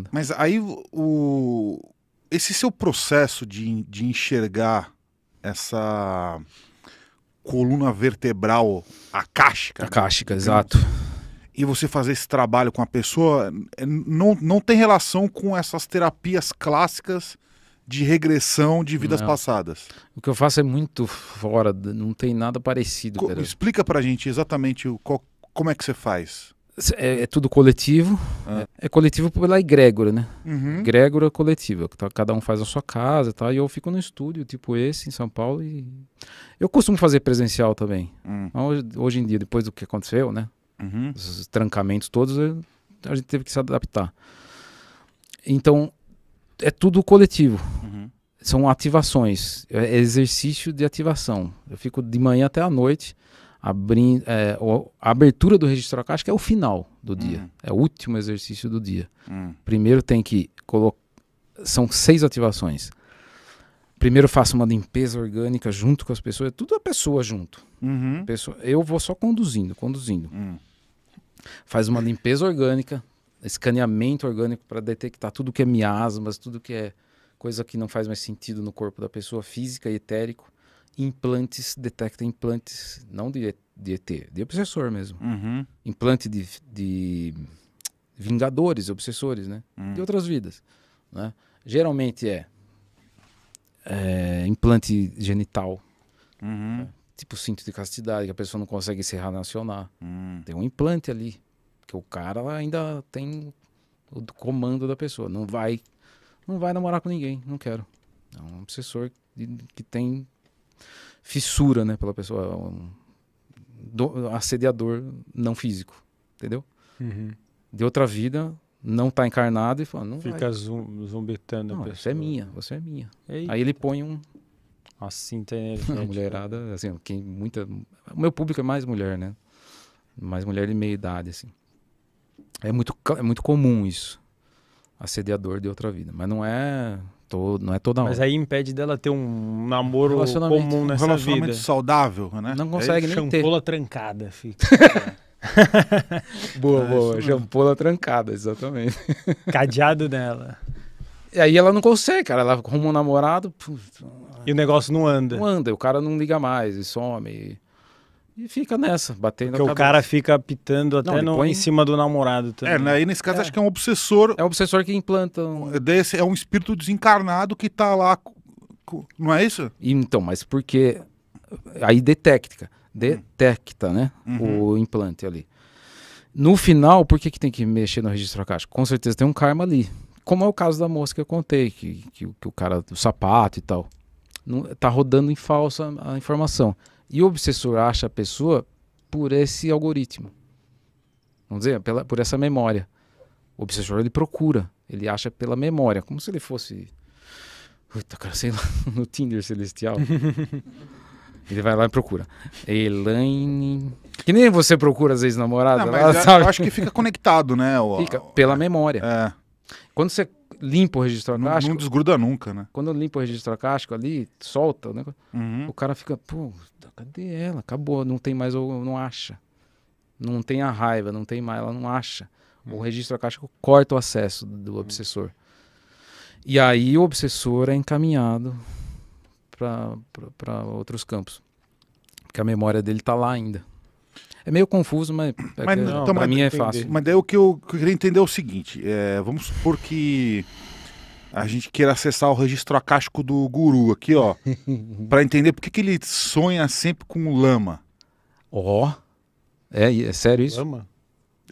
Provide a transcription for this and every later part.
nada. Mas aí o esse seu processo de, de enxergar essa coluna vertebral acástica. Acástica, né? exato. E você fazer esse trabalho com a pessoa é, não, não tem relação com essas terapias clássicas de regressão de vidas não. passadas. O que eu faço é muito fora, não tem nada parecido. Co cara. Explica pra gente exatamente o, qual, como é que você faz. É, é tudo coletivo. Ah. É, é, coletivo pela egrégora, né? Uhum. Egrégora coletiva. Tá, cada um faz a sua casa tá, e eu fico no estúdio, tipo esse, em São Paulo. e Eu costumo fazer presencial também. Uhum. Hoje, hoje, em dia, depois do que aconteceu, né? Uhum. Os trancamentos todos, a gente teve que se adaptar. Então, é tudo coletivo. Uhum. São ativações, é, é exercício de ativação. Eu fico de manhã até a noite abrir, é, a abertura do registro caixa que é o final do dia, uhum. é o último exercício do dia. Hum. Primeiro tem que colocar, são seis ativações. Primeiro faço uma limpeza orgânica junto com as pessoas, é tudo a pessoa junto. Uhum. Pessoa, eu vou só conduzindo, conduzindo. Hum. Faz uma limpeza orgânica, escaneamento orgânico para detectar tudo que é miasmas, tudo que é coisa que não faz mais sentido no corpo da pessoa, física e etérico implantes, detecta implantes, não de, de ET, de obsessor mesmo. Uhum. Implante de, de vingadores, obsessores, né? Uhum. De outras vidas. Né? Geralmente é, é implante genital. Uhum. Né? Tipo cinto de castidade, que a pessoa não consegue se relacionar. Hum. Tem um implante ali, que o cara ainda tem o comando da pessoa. Não vai, não vai namorar com ninguém, não quero. É um obsessor que tem fissura, né, pela pessoa, um, do, assediador não físico, entendeu? Uhum. De outra vida, não tá encarnado e fala, não Fica vai. zumbetando não, a pessoa. Você é minha, você é minha. Eita. Aí ele põe um... Assim tem... Tá a mulherada, assim, quem muita... O meu público é mais mulher, né? Mais mulher de meia idade, assim. É muito, é muito comum isso. Assediador de outra vida. Mas não é todo, não é toda hora. Mas aí impede dela ter um namoro comum nessa um relacionamento vida. saudável, né? Não é consegue é nem ter. Champola trancada, fica. boa, boa. É Champola trancada, exatamente. Cadeado dela. E aí ela não consegue, cara. Ela arruma um namorado. e o negócio não anda. Não anda, o cara não liga mais e some. E... E fica nessa, batendo Porque o cara fica pitando até Não, no, põe... em cima do namorado também. É, né? aí nesse caso é. acho que é um obsessor. É o obsessor que implanta. Um... É, desse, é um espírito desencarnado que tá lá. Não é isso? Então, mas porque. Aí detecta. Detecta, né? Uhum. O implante ali. No final, por que, que tem que mexer no registro acástico? Com certeza tem um karma ali. Como é o caso da moça que eu contei, que, que, que o cara do sapato e tal. Não, tá rodando em falsa a informação. E o obsessor acha a pessoa por esse algoritmo. Vamos dizer, pela, por essa memória. O obsessor ele procura, ele acha pela memória, como se ele fosse. Puta, cara, sei lá, no Tinder celestial. ele vai lá e procura. Elaine. Que nem você procura às vezes namorada. Não, lá, é, eu, eu acho que fica conectado, né? O, fica pela é, memória. É. Quando você limpo o registro não, acástico. Não desgruda nunca, né? Quando eu limpo o registro acástico ali, solta, né? Uhum. o cara fica, pô, cadê ela? Acabou, não tem mais, não acha. Não tem a raiva, não tem mais, ela não acha. Uhum. O registro acástico corta o acesso do, uhum. obsessor. Uhum. E aí o obsessor é encaminhado para outros campos. Porque a memória dele está lá ainda. É meio confuso, mas, é mas então, para mim é fácil. Mas daí o que eu queria entender é o seguinte: é, vamos supor que a gente queira acessar o registro acástico do guru aqui, ó, para entender por que, que ele sonha sempre com lama. Ó, oh, é, é sério isso? Lama?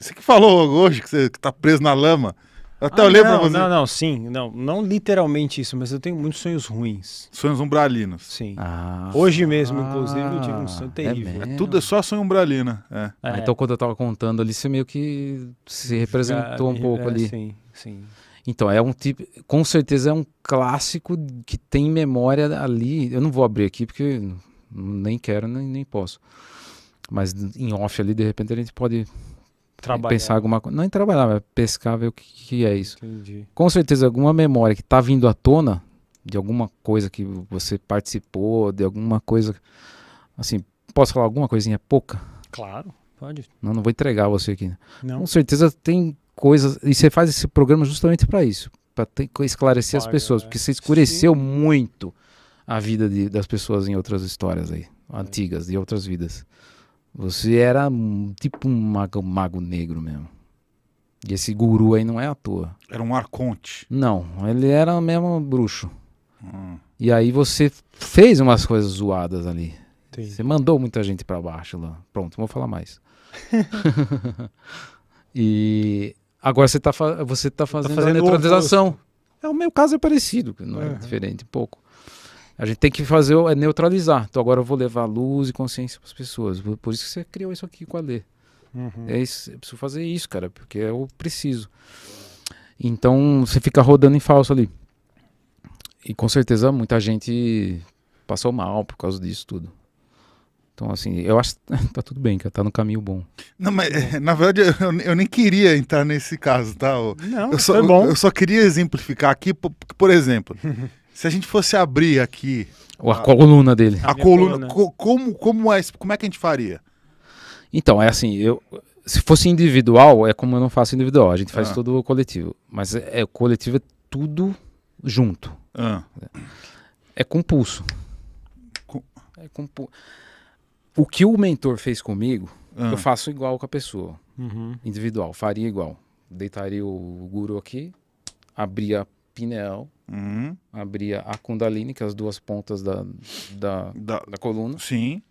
Você que falou hoje que você que tá preso na lama. Até ah, lembro então, não, você. Não, não, sim. Não, não literalmente isso, mas eu tenho muitos sonhos ruins. Sonhos umbralinos. Sim. Ah, Hoje mesmo, inclusive, eu tive um sonho ah, é terrível. É, é tudo é só sonho umbralina. É. Ah, então, quando eu tava contando ali, você meio que se representou Já, um pouco é, ali. Sim, sim. Então, é um tipo. Com certeza é um clássico que tem memória ali. Eu não vou abrir aqui porque nem quero, nem, nem posso. Mas em off ali, de repente, a gente pode trabalhar. pensar alguma coisa. Não em trabalhar, mas pescar, ver o que, que é isso. Entendi. Com certeza, alguma memória que está vindo à tona de alguma coisa que você participou, de alguma coisa. Assim, posso falar alguma coisinha pouca? Claro, pode. Não, não vou entregar você aqui. Não. Com certeza tem coisas. E você faz esse programa justamente para isso para esclarecer Paga, as pessoas, é. porque você escureceu Sim. muito a vida de, das pessoas em outras histórias aí, é. antigas, de outras vidas. Você era tipo um mago, mago negro mesmo. E esse guru aí não é à toa. Era um arconte. Não, ele era mesmo bruxo. Hum. E aí você fez umas coisas zoadas ali. Entendi. Você mandou muita gente para baixo lá. Pronto, não vou falar mais. e agora tá você tá, você tá fazendo, tá fazendo a neutralização. É, o meu caso é parecido, não é, é diferente, um pouco. A gente tem que fazer é neutralizar. Então agora eu vou levar luz e consciência para as pessoas. Por isso que você criou isso aqui com a Lê. Uhum. É isso, eu preciso fazer isso, cara, porque eu preciso. Então você fica rodando em falso ali. E com certeza muita gente passou mal por causa disso tudo. Então, assim, eu acho que tá tudo bem, que tá no caminho bom. Não, mas na verdade eu, eu nem queria entrar nesse caso, tá? não, eu só, bom. Eu, eu só queria exemplificar aqui, por, por exemplo, Se a gente fosse abrir aqui. A, a coluna dele. A, a coluna. coluna. como, como, é, como é que a gente faria? Então, é assim, eu, se fosse individual, é como eu não faço individual, a gente faz ah. todo coletivo. Mas é, é coletivo é tudo junto. Ah. É, é compulso. Com... É O que o mentor fez comigo, ah. eu faço igual com a pessoa. Uhum. Individual, faria igual. Deitaria o guru aqui, abria a pineal, Uhum. Abria a Kundalini, que é as duas pontas da, da, da... da coluna. Sim.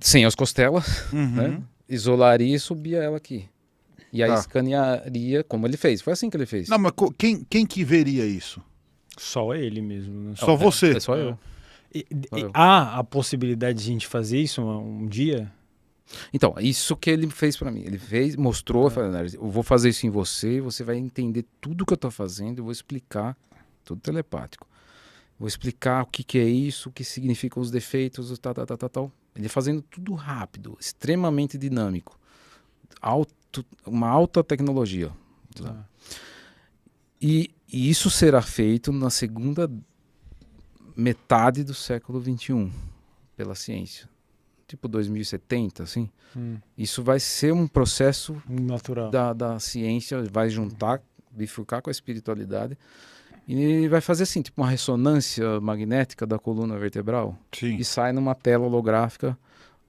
Sem as costelas, uhum. né? Isolaria e subia ela aqui. E aí tá. escanearia como ele fez. Foi assim que ele fez. Não, mas quem, quem que veria isso? Só ele mesmo, né? Só é, é você. É, só eu. É. e, só eu. Há a possibilidade de a gente fazer isso um, um dia? Então, é isso que ele fez para mim. Ele fez, mostrou, é. falou, eu vou fazer isso em você, você vai entender tudo que eu tô fazendo, eu vou explicar, tudo telepático. Vou explicar o que, que é isso, o que significam os defeitos, tal, tal, tal, tal, tal. Ele fazendo tudo rápido, extremamente dinâmico. Alto, uma alta tecnologia. Tá? E, e isso será feito na segunda metade do século XXI pela ciência tipo 2070, assim, hum. isso vai ser um processo natural da, da ciência, vai juntar, bifurcar com a espiritualidade e vai fazer assim, tipo uma ressonância magnética da coluna vertebral Sim. e sai numa tela holográfica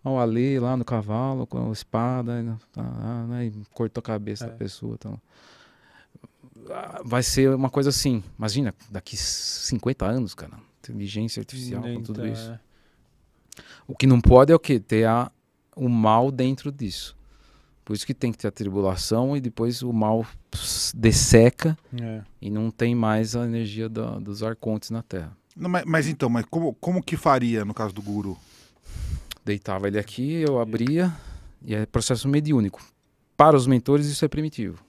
ao ali lá no cavalo com a espada, tá, tá, né, e cortou a cabeça é. da pessoa, então vai ser uma coisa assim. Imagina, daqui 50 anos, cara, inteligência artificial, então, tudo isso. É. O que não pode é o que? Ter a, o mal dentro disso. Por isso que tem que ter a tribulação e depois o mal desseca é. e não tem mais a energia da, dos arcontes na Terra. Não, mas, mas, então, mas como, como que faria no caso do guru? Deitava ele aqui, eu abria, e é processo mediúnico. Para os mentores, isso é primitivo.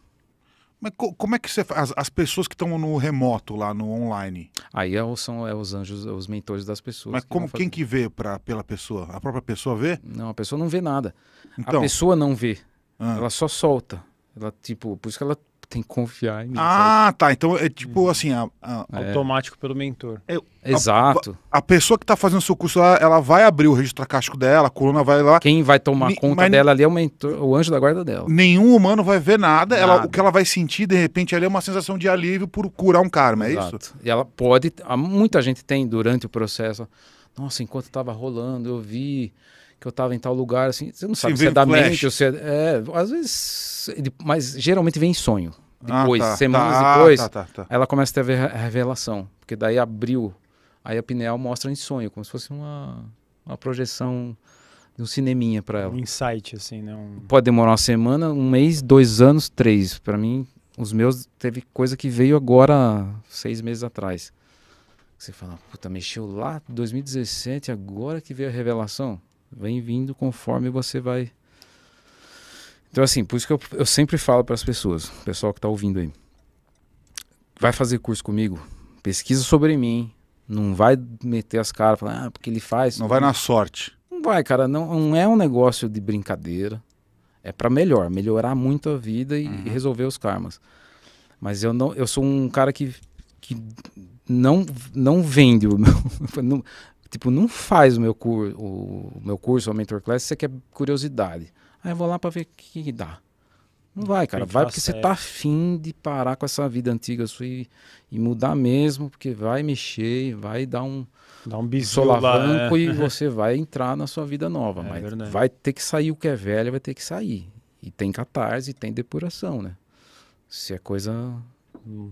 Mas como é que você faz? As, as pessoas que estão no remoto lá, no online. Aí é são é, os anjos, os mentores das pessoas. Mas que como quem que vê pra, pela pessoa? A própria pessoa vê? Não, a pessoa não vê nada. Então, a pessoa não vê. Ah. Ela só solta. Ela, tipo, por isso que ela tem que confiar em mim. Ah, sabe? tá. Então é tipo uhum. assim. A, a... É. Automático pelo mentor. É, Exato. A, a, pessoa que tá fazendo seu curso, ela, ela, vai abrir o registro acástico dela, a coluna vai lá. Quem vai tomar Ni, conta dela ali é o mentor, o anjo da guarda dela. Nenhum humano vai ver nada. nada. Ela, o que ela vai sentir, de repente, ali é uma sensação de alívio por curar um karma, é Exato. isso? E ela pode. Muita gente tem durante o processo. Nossa, enquanto estava rolando, eu vi que eu estava em tal lugar, assim, você não sabe Sim, se é da flash. mente ou se é, é, Às vezes, mas geralmente vem em sonho. Ah, depois, ah, tá, semanas tá, ah, depois, tá, tá, tá, ela começa a ter a, a revelação, porque daí abriu, aí a pineal mostra em sonho, como se fosse uma, uma projeção de um cineminha para ela. Um insight, assim, né? Um... Pode demorar uma semana, um mês, dois anos, três. Para mim, os meus, teve coisa que veio agora, seis meses atrás. Você fala, puta, mexeu lá 2017, agora que veio a revelação? Vem vindo conforme você vai. Então, assim, por isso que eu, eu sempre falo para as pessoas, pessoal que está ouvindo aí. Vai fazer curso comigo? Pesquisa sobre mim. Não vai meter as caras, falar, ah, porque ele faz. Não vai na sorte. Não vai, cara. Não, não é um negócio de brincadeira. É para melhor, melhorar muito a vida e, uhum. e resolver os karmas. Mas eu não, eu sou um cara que, que não, não vende. Não, Tipo, não faz o meu, cur o meu curso, o Mentor Class, você quer curiosidade. Aí eu vou lá para ver o que, que, dá. Não vai, cara. Vai porque você tá afim de parar com essa vida antiga sua e, e mudar mesmo, porque vai mexer, vai dar um, Dá um solavanco lá, é. e você vai entrar na sua vida nova. É, mas verdade. vai ter que sair o que é velho, vai ter que sair. E tem catarse, tem depuração, né? Se é coisa.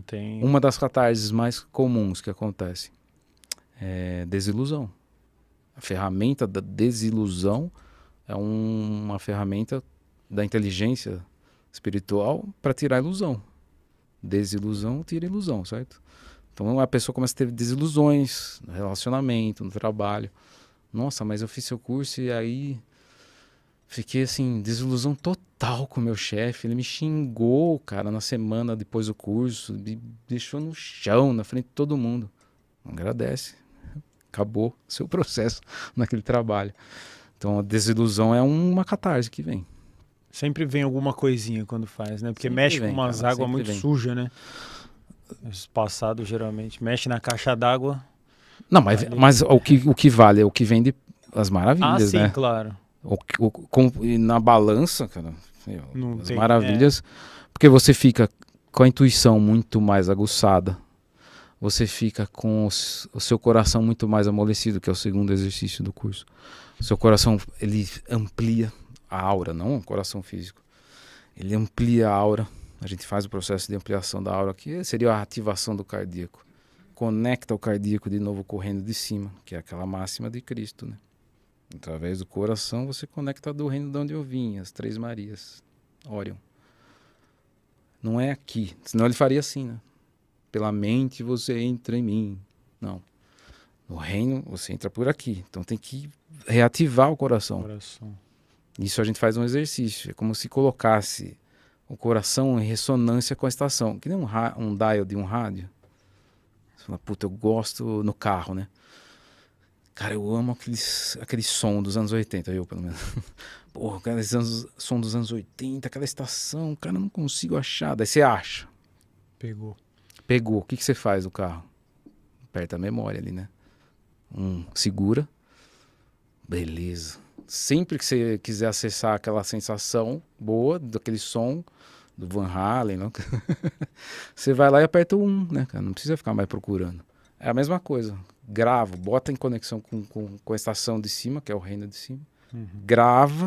Tem... Uma das catarses mais comuns que acontece é desilusão. A ferramenta da desilusão é um, uma ferramenta da inteligência espiritual para tirar ilusão. Desilusão tira ilusão, certo? Então a pessoa começa a ter desilusões no relacionamento, no trabalho. Nossa, mas eu fiz seu curso e aí fiquei assim, desilusão total com o meu chefe. Ele me xingou, cara, na semana depois do curso, me deixou no chão, na frente de todo mundo. Não agradece acabou seu processo naquele trabalho. Então a desilusão é uma catarse que vem. Sempre vem alguma coisinha quando faz, né? Porque sempre mexe vem, com umas águas muito vem. sujas, né? Os passados geralmente mexe na caixa d'água. Não, mas, mas o, que, o que vale é o que vende as maravilhas, ah, sim, né? Sim, claro. O, o, com, na balança, cara, Não as tem, é. maravilhas. É. Porque você fica com a intuição muito mais aguçada você fica com o seu coração muito mais amolecido, que é o segundo exercício do curso. O seu coração, ele amplia a aura, não o coração físico. Ele amplia a aura. A gente faz o processo de ampliação da aura, que seria a ativação do cardíaco. Conecta o cardíaco de novo correndo de cima, que é aquela máxima de Cristo, né? Através do coração você conecta do reino de onde eu vim, as Três Marias, Órion. Não é aqui, senão ele faria assim, né? pela mente você entra em mim. Não. No reino você entra por aqui. Então tem que reativar o coração. coração. Isso a gente faz um exercício. É como se colocasse o coração em ressonância com a estação. Que nem um, um dial de um rádio. Você fala, puta, eu gosto no carro, né? Cara, eu amo aqueles, aquele som dos anos 80, eu pelo menos. Porra, aquele som dos anos 80, aquela estação, cara, eu não consigo achar. Daí você acha. Pegou. Pegou. O que, que você faz do carro? Aperta a memória ali, né? Um, segura. Beleza. Sempre que você quiser acessar aquela sensação boa, daquele som do Van Halen, não? você vai lá e aperta o um, né, cara? Não precisa ficar mais procurando. É a mesma coisa. Gravo, bota em conexão com, com, com a estação de cima, que é o reino de cima. Uhum. Grava,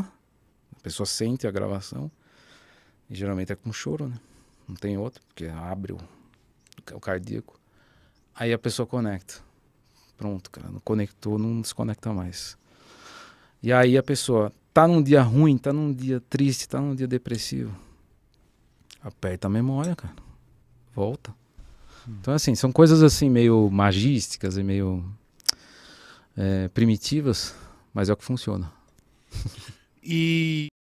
a pessoa sente a gravação. E geralmente é com choro, né? Não tem outro, porque abre o, é o cardíaco. Aí a pessoa conecta. Pronto, cara, não conectou, não desconecta mais. E aí a pessoa tá num dia ruim, tá num dia triste, tá num dia depressivo. Aperta a memória, cara. Volta. Hum. Então, assim, são coisas assim meio magísticas e meio é, primitivas, mas é o que funciona. e